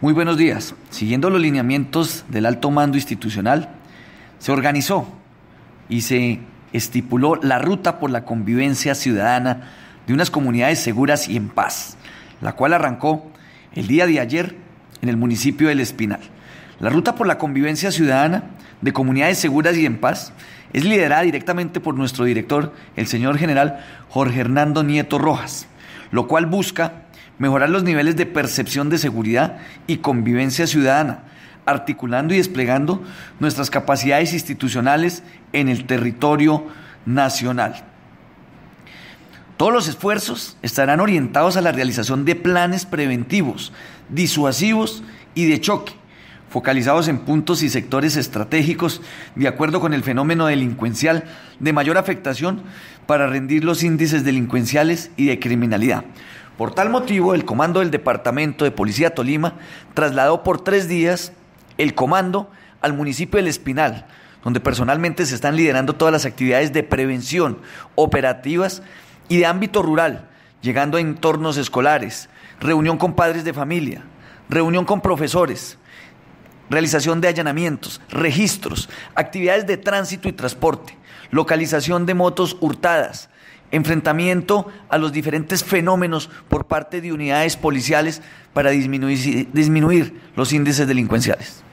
Muy buenos días. Siguiendo los lineamientos del alto mando institucional, se organizó y se estipuló la ruta por la convivencia ciudadana de unas comunidades seguras y en paz, la cual arrancó el día de ayer en el municipio del Espinal. La ruta por la convivencia ciudadana de comunidades seguras y en paz es liderada directamente por nuestro director, el señor general Jorge Hernando Nieto Rojas, lo cual busca mejorar los niveles de percepción de seguridad y convivencia ciudadana, articulando y desplegando nuestras capacidades institucionales en el territorio nacional. Todos los esfuerzos estarán orientados a la realización de planes preventivos, disuasivos y de choque, focalizados en puntos y sectores estratégicos de acuerdo con el fenómeno delincuencial de mayor afectación para rendir los índices delincuenciales y de criminalidad, por tal motivo, el comando del Departamento de Policía Tolima trasladó por tres días el comando al municipio del Espinal, donde personalmente se están liderando todas las actividades de prevención, operativas y de ámbito rural, llegando a entornos escolares, reunión con padres de familia, reunión con profesores, realización de allanamientos, registros, actividades de tránsito y transporte, localización de motos hurtadas, enfrentamiento a los diferentes fenómenos por parte de unidades policiales para disminuir, los índices delincuenciales.